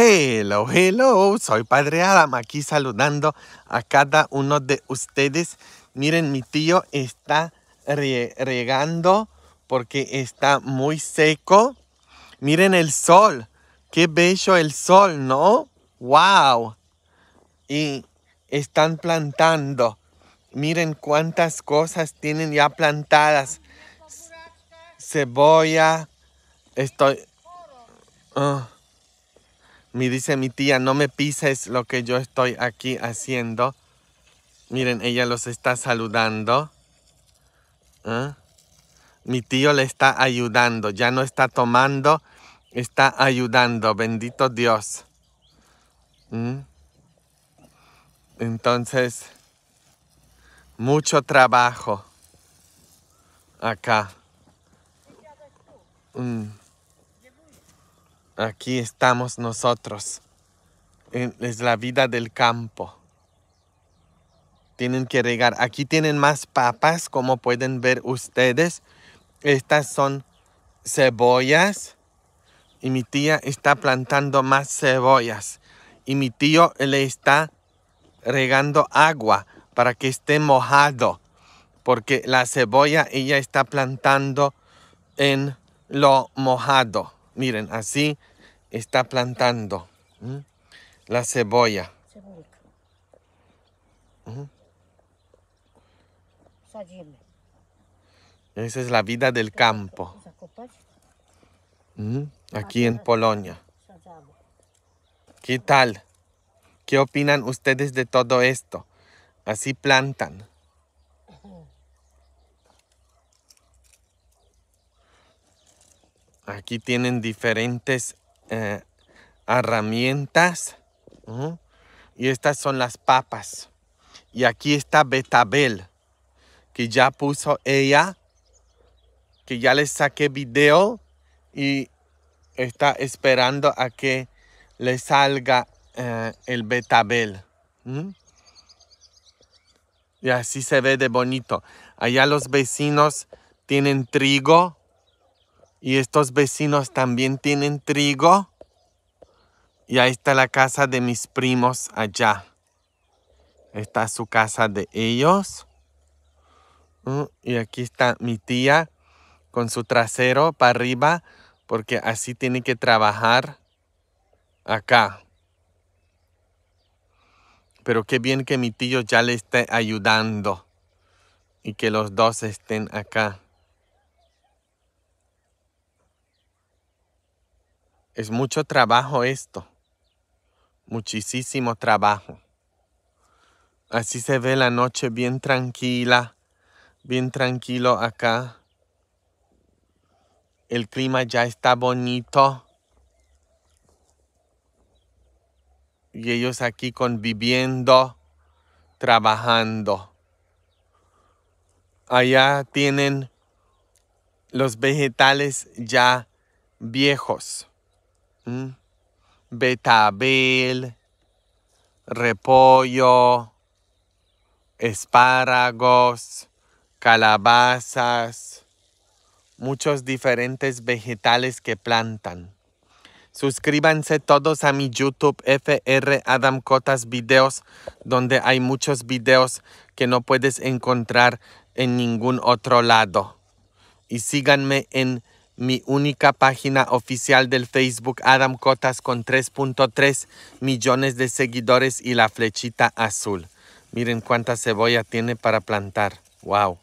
Hello, hello, soy Padre Adam aquí saludando a cada uno de ustedes. Miren, mi tío está regando porque está muy seco. Miren el sol, qué bello el sol, ¿no? ¡Wow! Y están plantando. Miren cuántas cosas tienen ya plantadas. Cebolla, estoy... Ah, me dice mi tía, no me pises lo que yo estoy aquí haciendo. Miren, ella los está saludando. ¿ah? Mi tío le está ayudando, ya no está tomando, está ayudando, bendito Dios. ¿Mm? Entonces, mucho trabajo acá. Mm. Aquí estamos nosotros. Es la vida del campo. Tienen que regar. Aquí tienen más papas, como pueden ver ustedes. Estas son cebollas. Y mi tía está plantando más cebollas. Y mi tío le está regando agua para que esté mojado. Porque la cebolla ella está plantando en lo mojado. Miren, así está plantando la cebolla. Esa es la vida del campo. Aquí en Polonia. ¿Qué tal? ¿Qué opinan ustedes de todo esto? Así plantan. Aquí tienen diferentes eh, herramientas. Y estas son las papas. Y aquí está Betabel, que ya puso ella, que ya les saqué video y está esperando a que le salga eh, el Betabel. Y así se ve de bonito. Allá los vecinos tienen trigo y estos vecinos también tienen trigo. Y ahí está la casa de mis primos allá. Está su casa de ellos. Mm, y aquí está mi tía con su trasero para arriba porque así tiene que trabajar acá. Pero qué bien que mi tío ya le esté ayudando y que los dos estén acá. Es mucho trabajo esto. Muchísimo trabajo. Así se ve la noche bien tranquila, bien tranquilo acá. El clima ya está bonito. Y ellos aquí conviviendo, trabajando. Allá tienen los vegetales ya viejos. Mm. betabel, repollo, espárragos, calabazas, muchos diferentes vegetales que plantan. Suscríbanse todos a mi YouTube FR Adam Cotas Videos, donde hay muchos videos que no puedes encontrar en ningún otro lado. Y síganme en mi única página oficial del Facebook Adam Cotas con 3.3 millones de seguidores y la flechita azul. Miren cuánta cebolla tiene para plantar. ¡Wow!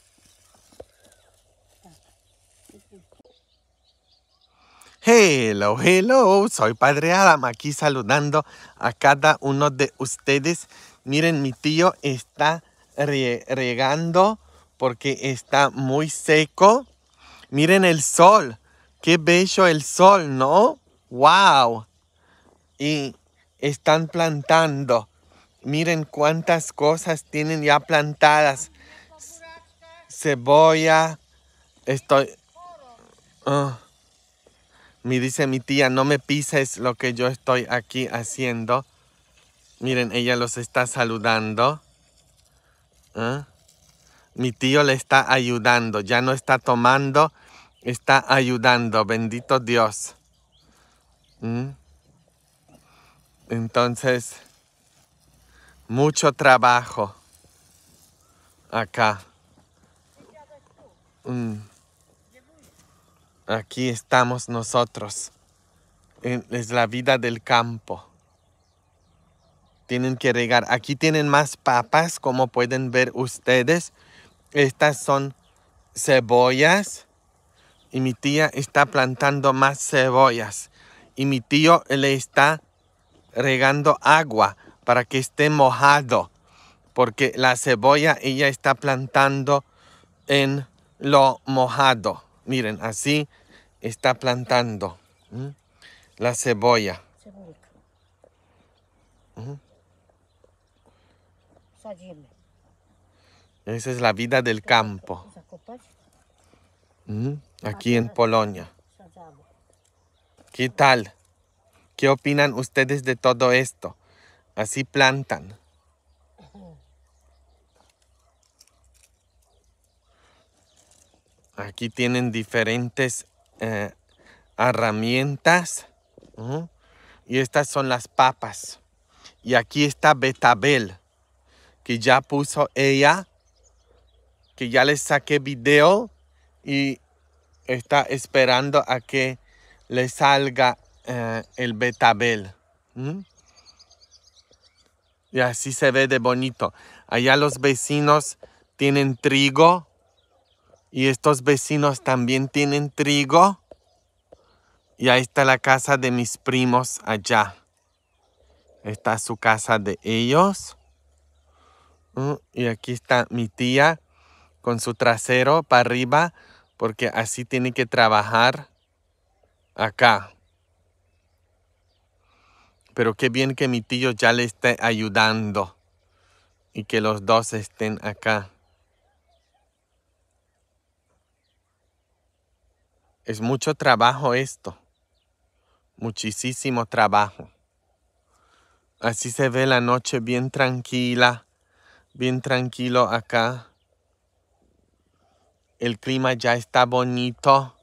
Hello, hello, soy Padre Adam aquí saludando a cada uno de ustedes. Miren, mi tío está regando porque está muy seco. Miren el sol Qué bello el sol, ¿no? ¡Wow! Y están plantando. Miren cuántas cosas tienen ya plantadas. Cebolla. Estoy... Ah. Me dice mi tía, no me pises lo que yo estoy aquí haciendo. Miren, ella los está saludando. Ah. Mi tío le está ayudando, ya no está tomando está ayudando, bendito Dios. ¿Mm? Entonces, mucho trabajo acá. ¿Mm? Aquí estamos nosotros. Es la vida del campo. Tienen que regar. Aquí tienen más papas, como pueden ver ustedes. Estas son cebollas y mi tía está plantando más cebollas y mi tío le está regando agua para que esté mojado porque la cebolla ella está plantando en lo mojado. Miren, así está plantando la cebolla. Esa es la vida del campo. Aquí en Polonia. ¿Qué tal? ¿Qué opinan ustedes de todo esto? Así plantan. Aquí tienen diferentes eh, herramientas. Y estas son las papas. Y aquí está Betabel, que ya puso ella, que ya les saqué video y está esperando a que le salga eh, el betabel. Y así se ve de bonito. Allá los vecinos tienen trigo y estos vecinos también tienen trigo. Y ahí está la casa de mis primos allá. Está su casa de ellos. Y aquí está mi tía con su trasero para arriba porque así tiene que trabajar acá. Pero qué bien que mi tío ya le esté ayudando y que los dos estén acá. Es mucho trabajo esto, muchísimo trabajo. Así se ve la noche bien tranquila, bien tranquilo acá. El clima ya está bonito.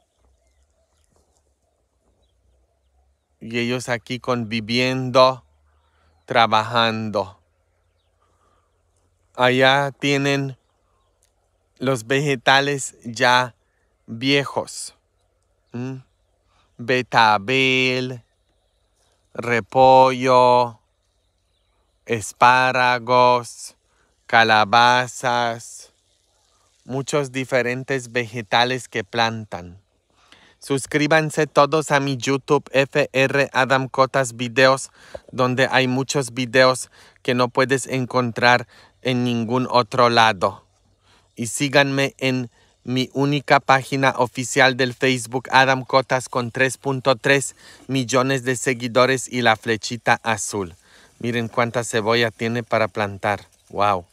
Y ellos aquí conviviendo, trabajando. Allá tienen los vegetales ya viejos. Betabel, repollo, espárragos, calabazas, muchos diferentes vegetales que plantan. Suscríbanse todos a mi YouTube FR Adam Cotas Videos, donde hay muchos videos que no puedes encontrar en ningún otro lado. Y síganme en mi única página oficial del Facebook, Adam Cotas, con 3.3 millones de seguidores y la flechita azul. Miren cuánta cebolla tiene para plantar. ¡Wow!